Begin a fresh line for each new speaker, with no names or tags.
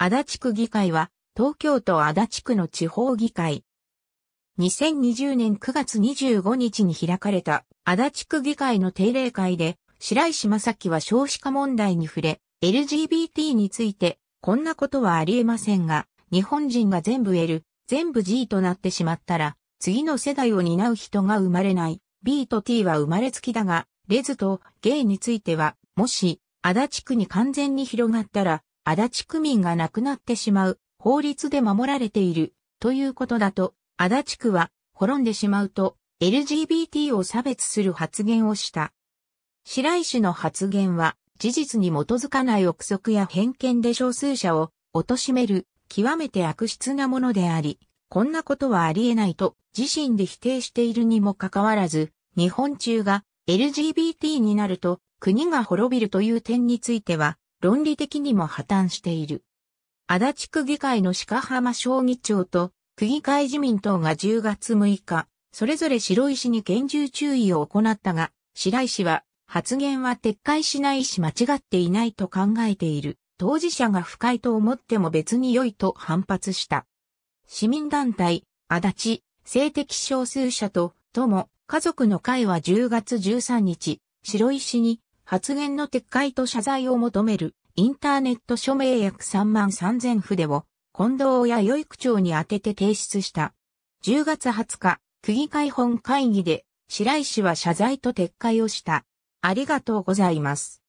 足立区議会は、東京都足立区の地方議会。2020年9月25日に開かれた足立区議会の定例会で、白石正樹は少子化問題に触れ、LGBT について、こんなことはありえませんが、日本人が全部 L、全部 G となってしまったら、次の世代を担う人が生まれない。B と T は生まれつきだが、レズとゲイについては、もし、足立区に完全に広がったら、足立区民が亡くなってしまう、法律で守られている、ということだと、足立区は滅んでしまうと、LGBT を差別する発言をした。白石の発言は、事実に基づかない憶測や偏見で少数者を貶める、極めて悪質なものであり、こんなことはありえないと自身で否定しているにもかかわらず、日本中が LGBT になると国が滅びるという点については、論理的にも破綻している。足立区議会の鹿浜将議長と区議会自民党が10月6日、それぞれ白石に厳重注意を行ったが、白石は発言は撤回しないし間違っていないと考えている。当事者が不快と思っても別に良いと反発した。市民団体、足立、性的少数者と、とも、家族の会は10月13日、白石に発言の撤回と謝罪を求めるインターネット署名約3万3000筆を近藤や与育長に宛てて提出した。10月20日、区議会本会議で白石は謝罪と撤回をした。ありがとうございます。